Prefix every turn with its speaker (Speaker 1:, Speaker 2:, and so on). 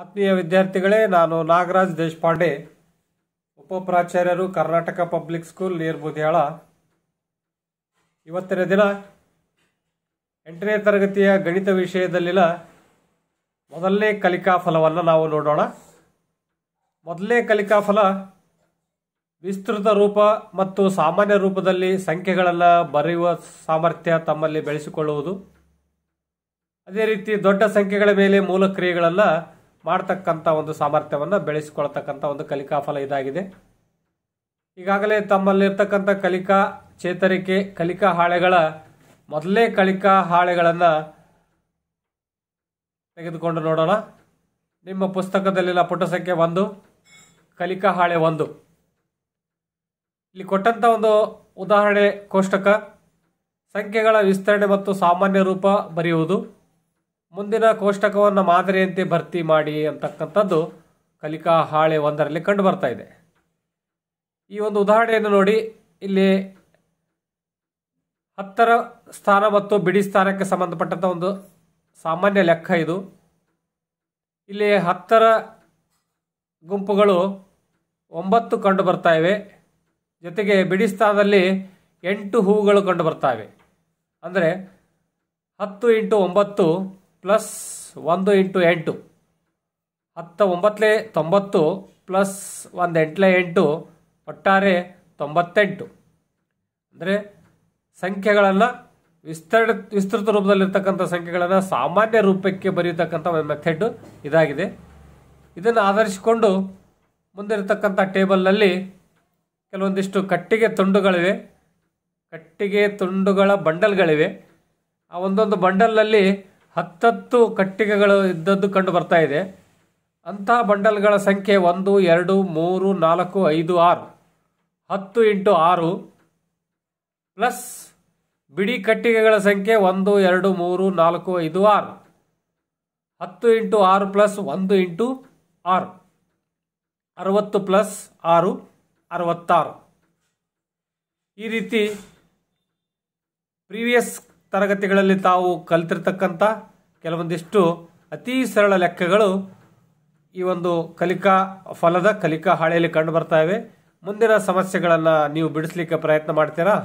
Speaker 1: ಆತ್ಮೀಯ ವಿದ್ಯಾರ್ಥಿಗಳೇ ನಾನು ನಾಗರಾಜ್ ದೇಶಪಾಂಡೆ ಉಪ ಪ್ರಾಚಾರ್ಯರು ಕರ್ನಾಟಕ ಪಬ್ಲಿಕ್ ಸ್ಕೂಲ್ ಬುದಿಯಾಳ ಇವತ್ತಿನ ದಿನ ಎಂಟನೇ ತರಗತಿಯ ಗಣಿತ ವಿಷಯದಲ್ಲಿನ ಮೊದಲನೇ ಕಲಿಕಾ ಫಲವನ್ನು ನಾವು ನೋಡೋಣ ಮೊದಲನೇ ಕಲಿಕಾ ಫಲ ವಿಸ್ತೃತ ರೂಪ ಮತ್ತು ಸಾಮಾನ್ಯ ರೂಪದಲ್ಲಿ ಸಂಖ್ಯೆಗಳನ್ನು ಬರೆಯುವ ಸಾಮರ್ಥ್ಯ ತಮ್ಮಲ್ಲಿ ಬೆಳೆಸಿಕೊಳ್ಳುವುದು ಅದೇ ರೀತಿ ದೊಡ್ಡ ಸಂಖ್ಯೆಗಳ ಮೇಲೆ ಮೂಲ ಕ್ರಿಯೆಗಳನ್ನು ಮಾಡ್ತಕ್ಕಂಥ ಒಂದು ಸಾಮರ್ಥ್ಯವನ್ನು ಬೆಳೆಸಿಕೊಳ್ತಕ್ಕಂಥ ಒಂದು ಕಲಿಕಾ ಫಲ ಇದಾಗಿದೆ ಈಗಾಗಲೇ ತಮ್ಮಲ್ಲಿರ್ತಕ್ಕಂಥ ಕಲಿಕಾ ಚೇತರಿಕೆ ಕಲಿಕಾ ಹಾಳೆಗಳ ಮೊದಲೇ ಕಲಿಕಾ ಹಾಳೆಗಳನ್ನು ತೆಗೆದುಕೊಂಡು ನೋಡೋಣ ನಿಮ್ಮ ಪುಸ್ತಕದಲ್ಲಿನ ಪುಟ ಸಂಖ್ಯೆ ಒಂದು ಕಲಿಕಾ ಹಾಳೆ ಒಂದು ಇಲ್ಲಿ ಕೊಟ್ಟಂಥ ಒಂದು ಉದಾಹರಣೆ ಕೋಷ್ಟಕ ಸಂಖ್ಯೆಗಳ ವಿಸ್ತರಣೆ ಮತ್ತು ಸಾಮಾನ್ಯ ರೂಪ ಬರೆಯುವುದು ಮುಂದಿನ ಕೋಷ್ಟಕವನ್ನು ಮಾದರಿಯಂತೆ ಭರ್ತಿ ಮಾಡಿ ಅಂತಕ್ಕಂಥದ್ದು ಕಲಿಕಾ ಹಾಳೆ ಒಂದರಲ್ಲಿ ಕಂಡು ಬರ್ತಾ ಇದೆ ಈ ಒಂದು ಉದಾಹರಣೆಯನ್ನು ನೋಡಿ ಇಲ್ಲಿ ಹತ್ತರ ಸ್ಥಾನ ಮತ್ತು ಬಿಡಿ ಸ್ಥಾನಕ್ಕೆ ಸಂಬಂಧಪಟ್ಟಂಥ ಒಂದು ಸಾಮಾನ್ಯ ಲೆಕ್ಕ ಇದು ಇಲ್ಲಿ ಹತ್ತರ ಗುಂಪುಗಳು ಒಂಬತ್ತು ಕಂಡು ಬರ್ತಾ ಇವೆ ಜೊತೆಗೆ ಬಿಡಿ ಸ್ಥಾನದಲ್ಲಿ ಎಂಟು ಹೂವುಗಳು ಕಂಡು ಬರ್ತಾ ಇವೆ ಅಂದರೆ ಹತ್ತು ಇಂಟು ಒಂಬತ್ತು ಪ್ಲಸ್ ಒಂದು ಇಂಟು ಎಂಟು ಹತ್ತು ಒಂಬತ್ತಲೇ ತೊಂಬತ್ತು ಪ್ಲಸ್ ಒಂದು ಎಂಟಲೇ ಎಂಟು ಒಟ್ಟಾರೆ ತೊಂಬತ್ತೆಂಟು ಅಂದರೆ ಸಂಖ್ಯೆಗಳನ್ನು ವಿಸ್ತೃತ ವಿಸ್ತೃತ ರೂಪದಲ್ಲಿರ್ತಕ್ಕಂಥ ಸಂಖ್ಯೆಗಳನ್ನು ಸಾಮಾನ್ಯ ರೂಪಕ್ಕೆ ಬರೆಯತಕ್ಕಂಥ ಒಂದು ಮೆಥಡ್ ಇದಾಗಿದೆ ಇದನ್ನು ಆಧರಿಸಿಕೊಂಡು ಮುಂದಿರತಕ್ಕಂಥ ಟೇಬಲ್ನಲ್ಲಿ ಕೆಲವೊಂದಿಷ್ಟು ಕಟ್ಟಿಗೆ ತುಂಡುಗಳಿವೆ ಕಟ್ಟಿಗೆ ತುಂಡುಗಳ ಬಂಡಲ್ಗಳಿವೆ ಆ ಒಂದೊಂದು ಬಂಡಲ್ನಲ್ಲಿ ಹತ್ತತ್ತು ಕಟ್ಟಿಗೆಗಳು ಇದ್ದದ್ದು ಕಂಡು ಬರ್ತಾ ಇದೆ ಅಂತಹ ಬಂಡಲ್ಗಳ ಸಂಖ್ಯೆ ಒಂದು ಎರಡು ಮೂರು ನಾಲ್ಕು ಐದು ಆರು ಹತ್ತು ಇಂಟು ಆರು ಪ್ಲಸ್ ಬಿಡಿ ಕಟ್ಟಿಗೆಗಳ ಸಂಖ್ಯೆ ಒಂದು ಎರಡು ಮೂರು ನಾಲ್ಕು ಐದು ಆರು ಹತ್ತು ಇಂಟು ಆರು ಪ್ಲಸ್ ಒಂದು ಇಂಟು ಆರು ಅರವತ್ತು ಪ್ಲಸ್ ಆರು ಅರವತ್ತಾರು ಈ ರೀತಿ ಪ್ರೀವಿಯಸ್ ತರಗತಿಗಳಲ್ಲಿ ತಾವು ಕಲಿತಿರ್ತಕ್ಕಂಥ ಕೆಲವೊಂದಿಷ್ಟು ಅತೀ ಸರಳ ಲೆಕ್ಕಗಳು ಈ ಒಂದು ಕಲಿಕಾ ಫಲದ ಕಲಿಕಾ ಹಾಳೆಯಲ್ಲಿ ಕಂಡು ಬರ್ತಾ ಇವೆ ಮುಂದಿನ ಸಮಸ್ಯೆಗಳನ್ನು ನೀವು ಬಿಡಿಸ್ಲಿಕ್ಕೆ ಪ್ರಯತ್ನ ಮಾಡ್ತೀರಾ